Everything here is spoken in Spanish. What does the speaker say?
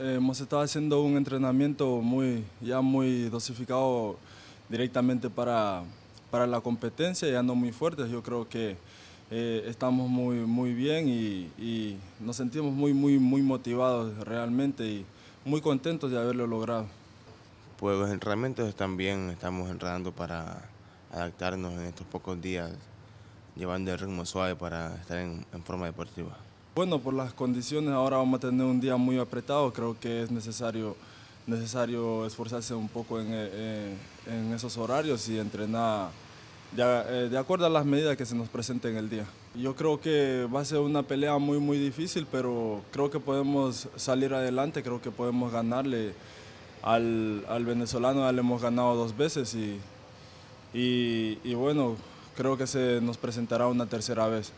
Hemos estado haciendo un entrenamiento ya muy dosificado directamente para, la competencia, y no muy fuertes. Yo creo que eh, estamos muy, muy bien y, nos sentimos muy, muy, muy motivados realmente y muy contentos de haberlo logrado. Pues los entrenamientos están bien, estamos entrenando para adaptarnos en estos pocos días, llevando el ritmo suave para estar en forma deportiva. Bueno, por las condiciones ahora vamos a tener un día muy apretado, creo que es necesario, necesario esforzarse un poco en, eh, eh, esos horarios y entrenar eh, de, acuerdo a las medidas que se nos presenten el día. Yo creo que va a ser una pelea muy, muy difícil, pero creo que podemos salir adelante, creo que podemos ganarle al, venezolano, ya le hemos ganado dos veces y bueno, creo que se nos presentará una tercera vez.